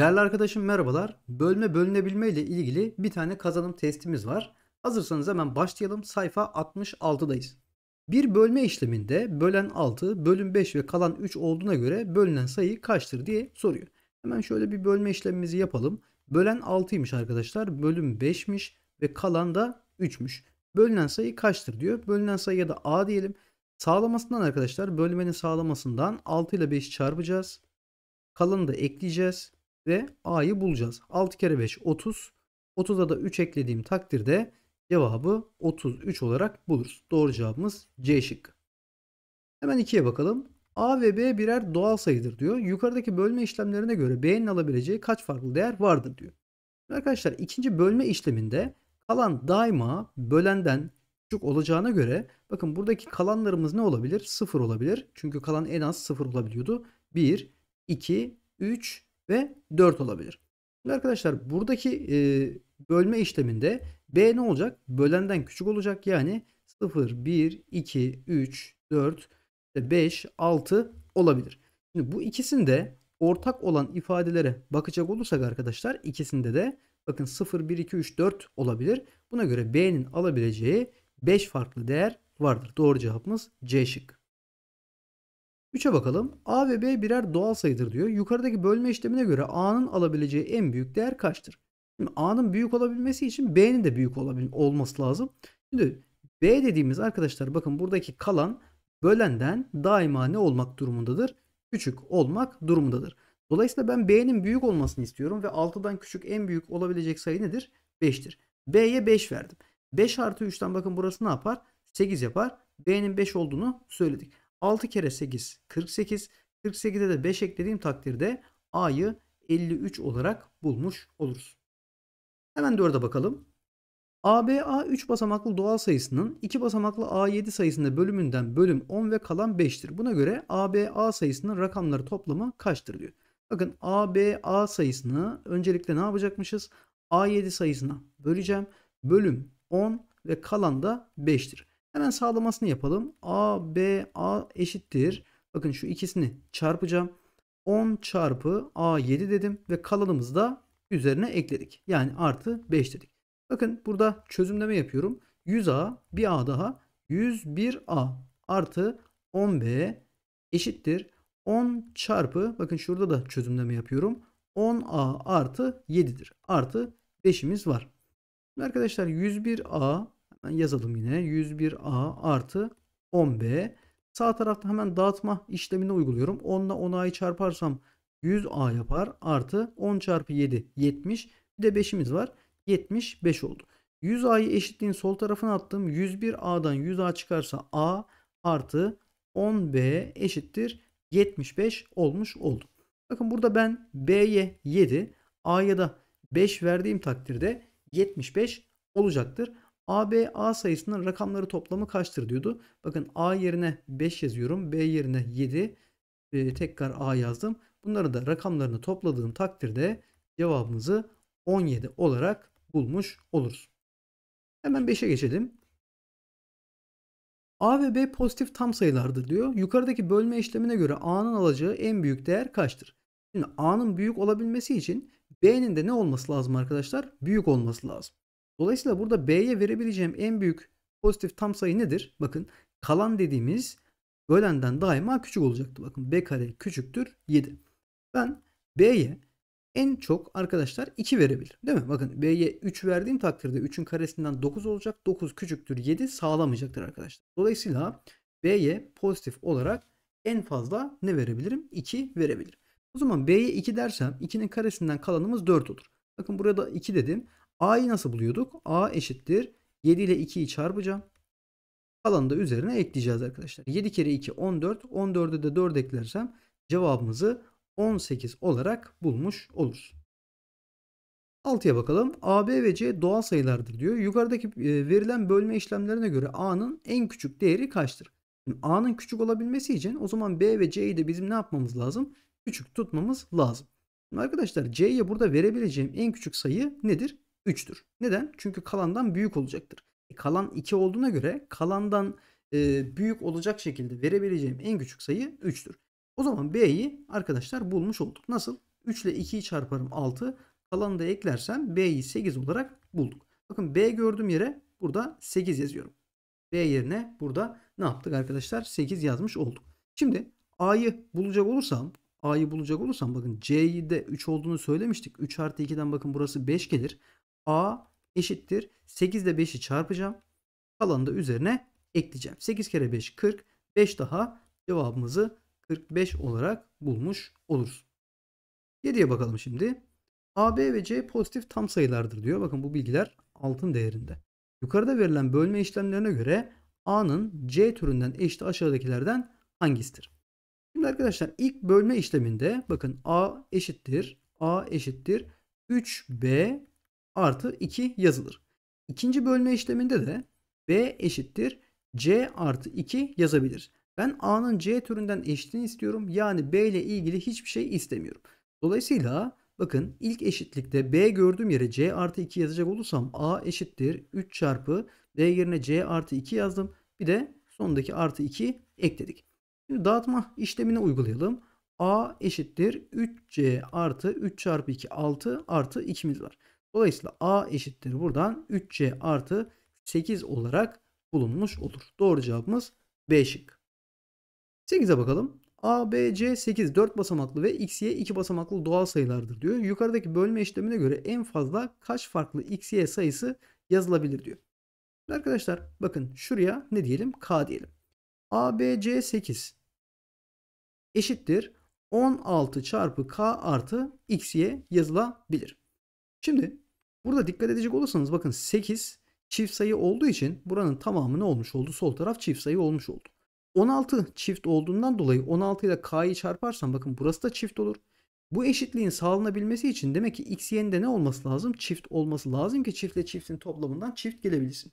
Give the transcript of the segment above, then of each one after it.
Değerli arkadaşım merhabalar. Bölme bölünebilme ile ilgili bir tane kazanım testimiz var. Hazırsanız hemen başlayalım. Sayfa 66'dayız. Bir bölme işleminde bölen 6, bölüm 5 ve kalan 3 olduğuna göre bölünen sayı kaçtır diye soruyor. Hemen şöyle bir bölme işlemimizi yapalım. Bölen 6'ymış arkadaşlar. Bölüm 5'miş ve kalan da 3'müş. Bölünen sayı kaçtır diyor. Bölünen sayıya da A diyelim. Sağlamasından arkadaşlar bölmenin sağlamasından 6 ile 5 çarpacağız. Kalanı da ekleyeceğiz ve A'yı bulacağız. 6 kere 5 30. 30'a da 3 eklediğim takdirde cevabı 33 olarak buluruz. Doğru cevabımız C şık. Hemen 2'ye bakalım. A ve B birer doğal sayıdır diyor. Yukarıdaki bölme işlemlerine göre B'nin alabileceği kaç farklı değer vardır diyor. arkadaşlar ikinci bölme işleminde kalan daima bölenden küçük olacağına göre bakın buradaki kalanlarımız ne olabilir? 0 olabilir. Çünkü kalan en az 0 olabiliyordu. 1, 2, 3, ve 4 olabilir. Şimdi arkadaşlar buradaki e, bölme işleminde B ne olacak? Bölenden küçük olacak. Yani 0, 1, 2, 3, 4, 5, 6 olabilir. Şimdi bu ikisinde ortak olan ifadelere bakacak olursak arkadaşlar ikisinde de bakın 0, 1, 2, 3, 4 olabilir. Buna göre B'nin alabileceği 5 farklı değer vardır. Doğru cevabımız C şıkkı. 3'e bakalım. A ve B birer doğal sayıdır diyor. Yukarıdaki bölme işlemine göre A'nın alabileceği en büyük değer kaçtır? A'nın büyük olabilmesi için B'nin de büyük olabil olması lazım. Şimdi B dediğimiz arkadaşlar bakın buradaki kalan bölenden daima ne olmak durumundadır? Küçük olmak durumundadır. Dolayısıyla ben B'nin büyük olmasını istiyorum ve 6'dan küçük en büyük olabilecek sayı nedir? 5'tir. B'ye 5 verdim. 5 artı 3'ten bakın burası ne yapar? 8 yapar. B'nin 5 olduğunu söyledik. 6 kere 8 48. 48'e de 5 eklediğim takdirde A'yı 53 olarak bulmuş oluruz. Hemen 4'e bakalım. ABA 3 basamaklı doğal sayısının 2 basamaklı A7 sayısında bölümünden bölüm 10 ve kalan 5'tir. Buna göre ABA sayısının rakamları toplamı kaçtır diyor. Bakın ABA sayısını öncelikle ne yapacakmışız? A7 sayısına böleceğim. Bölüm 10 ve kalan da 5'tir. Hemen sağlamasını yapalım. A, B, A eşittir. Bakın şu ikisini çarpacağım. 10 çarpı A7 dedim ve kalanımızı da üzerine ekledik. Yani artı 5 dedik. Bakın burada çözümleme yapıyorum. 100A bir A daha 101A artı 10B eşittir. 10 çarpı bakın şurada da çözümleme yapıyorum. 10A artı 7'dir. Artı 5'imiz var. arkadaşlar 101A yazalım yine. 101A artı 10B. Sağ tarafta hemen dağıtma işlemini uyguluyorum. 10 ile 10A'yı çarparsam 100A yapar. Artı 10 çarpı 7 70. Bir de 5'imiz var. 75 oldu. 100A'yı eşitliğin sol tarafına attım. 101A'dan 100A çıkarsa A artı 10B eşittir 75 olmuş oldu. Bakın burada ben B'ye 7, A'ya da 5 verdiğim takdirde 75 olacaktır. A, B, A sayısının rakamları toplamı kaçtır diyordu. Bakın A yerine 5 yazıyorum. B yerine 7. E, ee, tekrar A yazdım. Bunları da rakamlarını topladığım takdirde cevabımızı 17 olarak bulmuş oluruz. Hemen 5'e geçelim. A ve B pozitif tam sayılardır diyor. Yukarıdaki bölme işlemine göre A'nın alacağı en büyük değer kaçtır? Şimdi A'nın büyük olabilmesi için B'nin de ne olması lazım arkadaşlar? Büyük olması lazım. Dolayısıyla burada B'ye verebileceğim en büyük pozitif tam sayı nedir? Bakın kalan dediğimiz bölenden daima küçük olacaktı. Bakın B kare küçüktür 7. Ben B'ye en çok arkadaşlar 2 verebilir. Değil mi? Bakın B'ye 3 verdiğim takdirde 3'ün karesinden 9 olacak. 9 küçüktür 7 sağlamayacaktır arkadaşlar. Dolayısıyla B'ye pozitif olarak en fazla ne verebilirim? 2 verebilirim. O zaman B'ye 2 dersem 2'nin karesinden kalanımız 4 olur. Bakın burada 2 dedim. A'yı nasıl buluyorduk? A eşittir. 7 ile 2'yi çarpacağım. Kalanı da üzerine ekleyeceğiz arkadaşlar. 7 kere 2 14. 14'e de 4 eklersem cevabımızı 18 olarak bulmuş oluruz. 6'ya bakalım. A, B ve C doğal sayılardır diyor. Yukarıdaki e, verilen bölme işlemlerine göre A'nın en küçük değeri kaçtır? A'nın küçük olabilmesi için o zaman B ve C'yi de bizim ne yapmamız lazım? Küçük tutmamız lazım. arkadaşlar C'ye burada verebileceğim en küçük sayı nedir? 3'tür. Neden? Çünkü kalandan büyük olacaktır. E, kalan 2 olduğuna göre kalandan e, büyük olacak şekilde verebileceğim en küçük sayı 3'tür. O zaman B'yi arkadaşlar bulmuş olduk. Nasıl? 3 ile 2'yi çarparım 6. Kalanı da eklersem B'yi 8 olarak bulduk. Bakın B gördüğüm yere burada 8 yazıyorum. B yerine burada ne yaptık arkadaşlar? 8 yazmış olduk. Şimdi A'yı bulacak olursam A'yı bulacak olursam bakın C'yi de 3 olduğunu söylemiştik. 3 artı 2'den bakın burası 5 gelir. A eşittir. 8 ile 5'i çarpacağım. Kalanı da üzerine ekleyeceğim. 8 kere 5 40. 5 daha cevabımızı 45 olarak bulmuş oluruz. 7'ye bakalım şimdi. A, B ve C pozitif tam sayılardır diyor. Bakın bu bilgiler altın değerinde. Yukarıda verilen bölme işlemlerine göre A'nın C türünden eşit aşağıdakilerden hangisidir? Şimdi arkadaşlar ilk bölme işleminde bakın A eşittir. A eşittir. 3B artı 2 yazılır. İkinci bölme işleminde de B eşittir C artı 2 yazabilir. Ben A'nın C türünden eşitini istiyorum. Yani B ile ilgili hiçbir şey istemiyorum. Dolayısıyla bakın ilk eşitlikte B gördüğüm yere C artı 2 yazacak olursam A eşittir 3 çarpı B yerine C artı 2 yazdım. Bir de sondaki artı 2 ekledik. Şimdi dağıtma işlemini uygulayalım. A eşittir 3C artı 3 çarpı 2 6 artı 2'miz var. Dolayısıyla A eşittir buradan 3C artı 8 olarak bulunmuş olur. Doğru cevabımız B şık. 8'e bakalım. A, B, C 8 4 basamaklı ve X, Y 2 basamaklı doğal sayılardır diyor. Yukarıdaki bölme işlemine göre en fazla kaç farklı X, Y sayısı yazılabilir diyor. Arkadaşlar bakın şuraya ne diyelim? K diyelim. A, B, C 8 eşittir 16 çarpı K artı X, Y yazılabilir. Şimdi Burada dikkat edecek olursanız bakın 8 çift sayı olduğu için buranın tamamı ne olmuş oldu? Sol taraf çift sayı olmuş oldu. 16 çift olduğundan dolayı 16 ile k'yı çarparsam bakın burası da çift olur. Bu eşitliğin sağlanabilmesi için demek ki x y'nin de ne olması lazım? Çift olması lazım ki çiftle çiftin toplamından çift gelebilsin.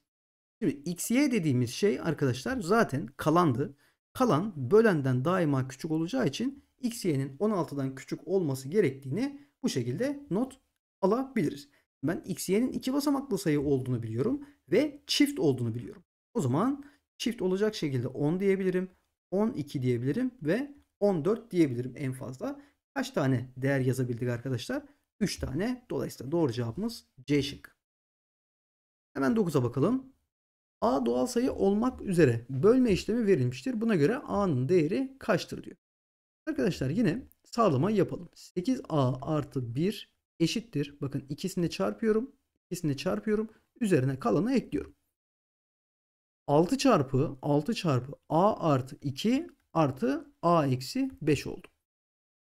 Şimdi x y dediğimiz şey arkadaşlar zaten kalandı. Kalan bölenden daima küçük olacağı için x y'nin 16'dan küçük olması gerektiğini bu şekilde not alabiliriz ben x, y'nin iki basamaklı sayı olduğunu biliyorum ve çift olduğunu biliyorum. O zaman çift olacak şekilde 10 diyebilirim, 12 diyebilirim ve 14 diyebilirim en fazla. Kaç tane değer yazabildik arkadaşlar? 3 tane. Dolayısıyla doğru cevabımız C şık. Hemen 9'a bakalım. A doğal sayı olmak üzere bölme işlemi verilmiştir. Buna göre A'nın değeri kaçtır diyor. Arkadaşlar yine sağlama yapalım. 8A artı 1 eşittir. Bakın ikisini çarpıyorum. ikisini çarpıyorum. Üzerine kalanı ekliyorum. 6 çarpı 6 çarpı a artı 2 artı a eksi 5 oldu.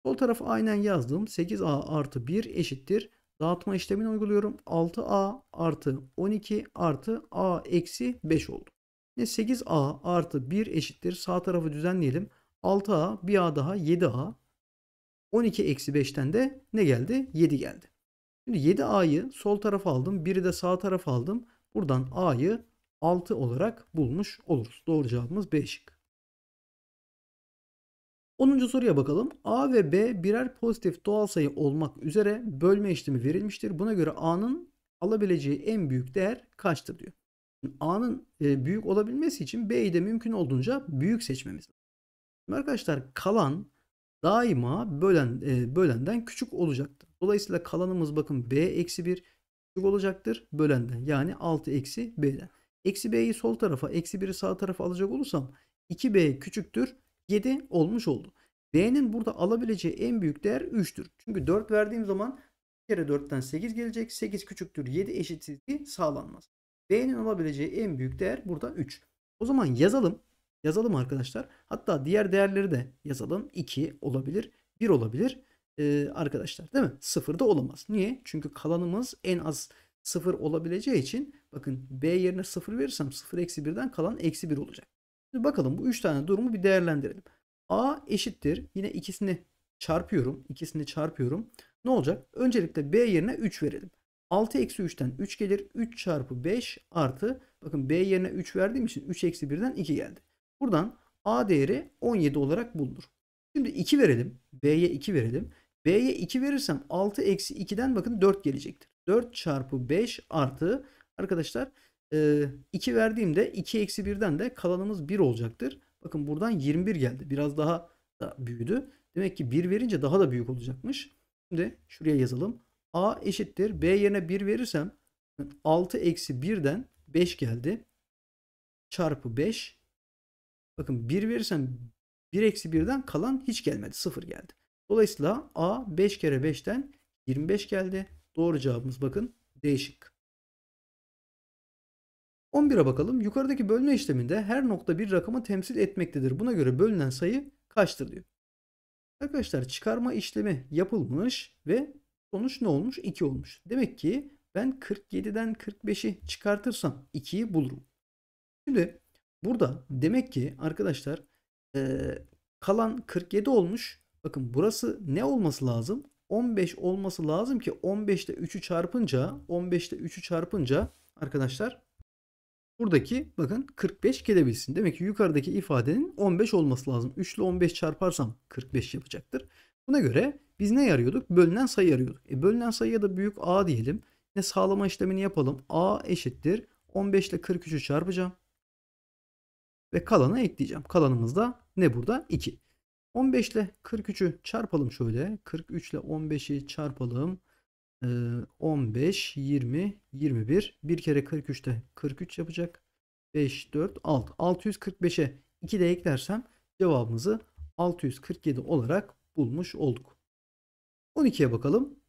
Sol tarafı aynen yazdım. 8a artı 1 eşittir. Dağıtma işlemini uyguluyorum. 6a artı 12 artı a eksi 5 oldu. Yine 8a artı 1 eşittir. Sağ tarafı düzenleyelim. 6a bir a daha 7a 12 eksi 5'ten de ne geldi? 7 geldi. Şimdi 7 A'yı sol tarafa aldım. 1'i de sağ tarafa aldım. Buradan A'yı 6 olarak bulmuş oluruz. Doğru cevabımız B şık. 10. soruya bakalım. A ve B birer pozitif doğal sayı olmak üzere bölme işlemi verilmiştir. Buna göre A'nın alabileceği en büyük değer kaçtır diyor. A'nın e, büyük olabilmesi için B'yi de mümkün olduğunca büyük seçmemiz lazım. Arkadaşlar kalan daima bölen e, bölenden küçük olacaktır. Dolayısıyla kalanımız bakın b eksi 1 küçük olacaktır bölenden. Yani 6 eksi b'den. Eksi b'yi sol tarafa eksi 1'i sağ tarafa alacak olursam 2b küçüktür 7 olmuş oldu. b'nin burada alabileceği en büyük değer 3'tür. Çünkü 4 verdiğim zaman kere 4'ten 8 gelecek. 8 küçüktür 7 eşitliği sağlanmaz. B'nin alabileceği en büyük değer burada 3. O zaman yazalım yazalım arkadaşlar. Hatta diğer değerleri de yazalım. 2 olabilir, 1 olabilir ee, arkadaşlar değil mi? 0 da olamaz. Niye? Çünkü kalanımız en az 0 olabileceği için bakın B yerine 0 verirsem 0 eksi 1'den kalan eksi 1 olacak. Şimdi bakalım bu 3 tane durumu bir değerlendirelim. A eşittir. Yine ikisini çarpıyorum. İkisini çarpıyorum. Ne olacak? Öncelikle B yerine 3 verelim. 6 eksi 3'ten 3 gelir. 3 çarpı 5 artı bakın B yerine 3 verdiğim için 3 eksi 1'den 2 geldi. Buradan A değeri 17 olarak bulunur. Şimdi 2 verelim. B'ye 2 verelim. B'ye 2 verirsem 6 eksi 2'den bakın 4 gelecektir. 4 çarpı 5 artı arkadaşlar 2 e, verdiğimde 2 eksi 1'den de kalanımız 1 olacaktır. Bakın buradan 21 geldi. Biraz daha da büyüdü. Demek ki 1 verince daha da büyük olacakmış. Şimdi şuraya yazalım. A eşittir. B yerine 1 verirsem 6 eksi 1'den 5 geldi. Çarpı 5 Bakın 1 verirsen 1 eksi 1'den kalan hiç gelmedi. 0 geldi. Dolayısıyla A 5 kere 5'ten 25 geldi. Doğru cevabımız bakın değişik. 11'e bakalım. Yukarıdaki bölme işleminde her nokta bir rakamı temsil etmektedir. Buna göre bölünen sayı kaçtır diyor. Arkadaşlar çıkarma işlemi yapılmış ve sonuç ne olmuş? 2 olmuş. Demek ki ben 47'den 45'i çıkartırsam 2'yi bulurum. Şimdi Burada demek ki arkadaşlar e, kalan 47 olmuş. Bakın burası ne olması lazım? 15 olması lazım ki 15 ile 3'ü çarpınca 15 ile 3'ü çarpınca arkadaşlar buradaki bakın 45 gelebilsin. Demek ki yukarıdaki ifadenin 15 olması lazım. 3 ile 15 çarparsam 45 yapacaktır. Buna göre biz ne yarıyorduk? Bölünen sayı arıyorduk. E, bölünen sayıya da büyük A diyelim. Ne sağlama işlemini yapalım. A eşittir. 15 ile 43'ü çarpacağım. Ve kalanı ekleyeceğim. Kalanımız da ne burada? 2. 15 ile 43'ü çarpalım şöyle. 43 ile 15'i çarpalım. 15, 20, 21. Bir kere 43'te 43 yapacak. 5, 4, 6. 645'e 2 de eklersem cevabımızı 647 olarak bulmuş olduk. 12'ye bakalım.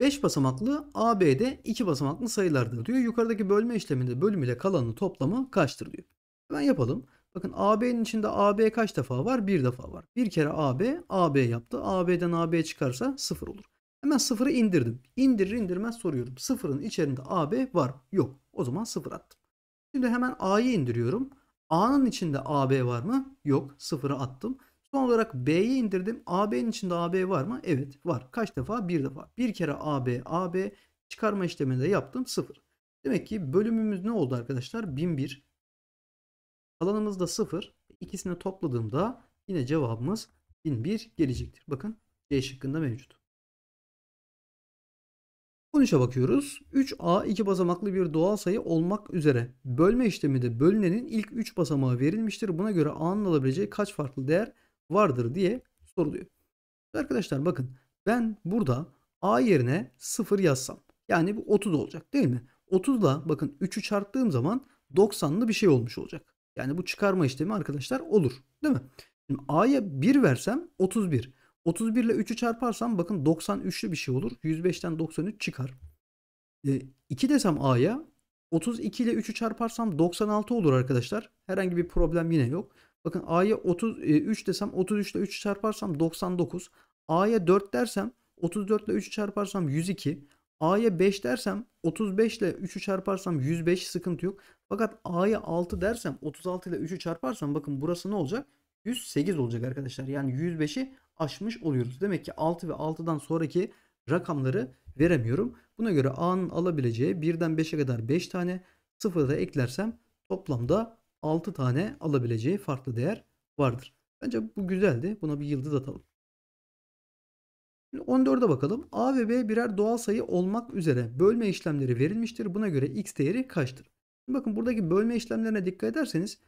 5 basamaklı AB'de 2 basamaklı sayılardır diyor. Yukarıdaki bölme işleminde bölüm ile kalanı toplamı kaçtır diyor. Hemen yapalım. Bakın AB'nin içinde AB kaç defa var? Bir defa var. Bir kere AB, AB yaptı. AB'den AB çıkarsa sıfır olur. Hemen sıfırı indirdim. İndirir indirmez soruyorum. Sıfırın içerisinde AB var mı? Yok. O zaman sıfır attım. Şimdi hemen A'yı indiriyorum. A'nın içinde AB var mı? Yok. Sıfırı attım. Son olarak B'yi indirdim. AB'nin içinde AB var mı? Evet var. Kaç defa? Bir defa. Bir kere AB, AB çıkarma işlemini de yaptım. Sıfır. Demek ki bölümümüz ne oldu arkadaşlar? 1001. Kalanımız da 0. İkisini topladığımda yine cevabımız 1001 gelecektir. Bakın C şıkkında mevcut. 13'e bakıyoruz. 3A iki basamaklı bir doğal sayı olmak üzere bölme işleminde bölünenin ilk 3 basamağı verilmiştir. Buna göre A'nın alabileceği kaç farklı değer vardır diye soruluyor. Arkadaşlar bakın ben burada A yerine 0 yazsam yani bu 30 olacak değil mi? 30 bakın 3'ü çarptığım zaman 90'lı bir şey olmuş olacak. Yani bu çıkarma işlemi arkadaşlar olur. Değil mi? Şimdi A'ya 1 versem 31. 31 ile 3'ü çarparsam bakın 93'lü bir şey olur. 105'ten 93 çıkar. E, 2 desem A'ya 32 ile 3'ü çarparsam 96 olur arkadaşlar. Herhangi bir problem yine yok. Bakın A'ya 33 desem 33 ile 3'ü çarparsam 99. A'ya 4 dersem 34 ile 3'ü çarparsam 102. A'ya 5 dersem 35 ile 3'ü çarparsam 105 sıkıntı yok. Fakat A'ya 6 dersem 36 ile 3'ü çarparsam bakın burası ne olacak? 108 olacak arkadaşlar. Yani 105'i aşmış oluyoruz. Demek ki 6 ve 6'dan sonraki rakamları veremiyorum. Buna göre A'nın alabileceği 1'den 5'e kadar 5 tane 0'ı da eklersem toplamda 6 tane alabileceği farklı değer vardır. Bence bu güzeldi. Buna bir yıldız atalım. 14'e bakalım. A ve B birer doğal sayı olmak üzere bölme işlemleri verilmiştir. Buna göre x değeri kaçtır? Bakın buradaki bölme işlemlerine dikkat ederseniz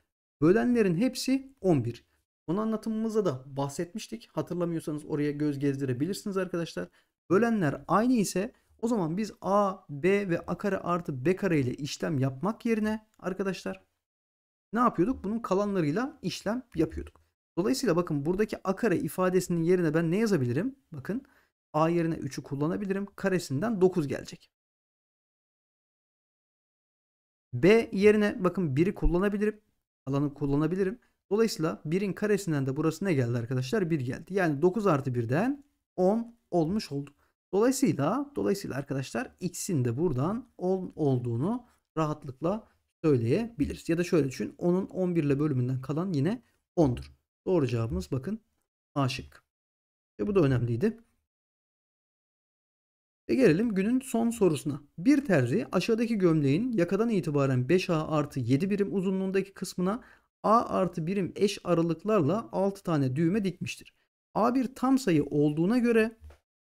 bölenlerin hepsi 11. Konu anlatımımızda da bahsetmiştik. Hatırlamıyorsanız oraya göz gezdirebilirsiniz arkadaşlar. Bölenler aynı ise o zaman biz a, b ve a kare artı b kare ile işlem yapmak yerine arkadaşlar ne yapıyorduk? Bunun kalanlarıyla işlem yapıyorduk. Dolayısıyla bakın buradaki a kare ifadesinin yerine ben ne yazabilirim? Bakın a yerine 3'ü kullanabilirim. Karesinden 9 gelecek. B yerine bakın 1'i kullanabilirim. Alanı kullanabilirim. Dolayısıyla 1'in karesinden de burası ne geldi arkadaşlar? 1 geldi. Yani 9 artı 1'den 10 olmuş oldu. Dolayısıyla dolayısıyla arkadaşlar x'in de buradan 10 olduğunu rahatlıkla söyleyebiliriz. Ya da şöyle düşün. 10'un 11 ile bölümünden kalan yine 10'dur. Doğru cevabımız bakın A şıkkı. E bu da önemliydi. Ve gelelim günün son sorusuna. Bir terzi aşağıdaki gömleğin yakadan itibaren 5A artı 7 birim uzunluğundaki kısmına A artı birim eş aralıklarla 6 tane düğme dikmiştir. A bir tam sayı olduğuna göre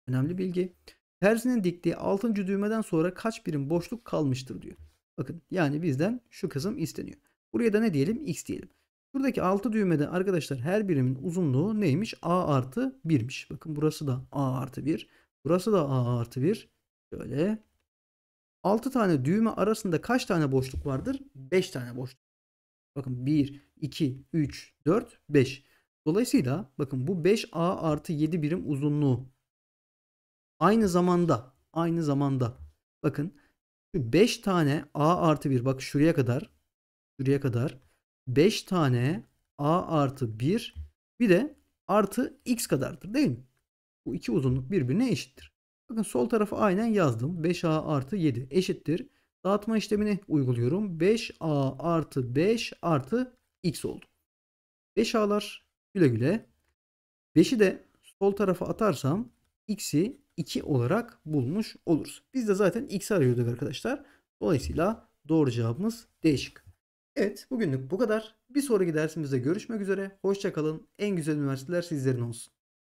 önemli bilgi. Terzinin diktiği 6. düğmeden sonra kaç birim boşluk kalmıştır diyor. Bakın yani bizden şu kısım isteniyor. Buraya da ne diyelim? X diyelim. Buradaki 6 düğmede arkadaşlar her birimin uzunluğu neymiş? A artı 1'miş. Bakın burası da A artı 1. Burası da A artı 1. Şöyle. 6 tane düğme arasında kaç tane boşluk vardır? 5 tane boşluk. Bakın 1, 2, 3, 4, 5. Dolayısıyla bakın bu 5A artı 7 birim uzunluğu. Aynı zamanda aynı zamanda bakın şu 5 tane A artı 1 bak şuraya kadar şuraya kadar 5 tane A artı 1 bir de artı X kadardır değil mi? Bu iki uzunluk birbirine eşittir. Bakın sol tarafı aynen yazdım. 5A artı 7 eşittir. Dağıtma işlemini uyguluyorum. 5A artı 5 artı X oldu. 5A'lar güle güle. 5'i de sol tarafa atarsam X'i 2 olarak bulmuş oluruz. Biz de zaten x'i arıyorduk arkadaşlar. Dolayısıyla doğru cevabımız değişik. Evet bugünlük bu kadar. Bir sonraki dersimizde görüşmek üzere. Hoşçakalın. En güzel üniversiteler sizlerin olsun.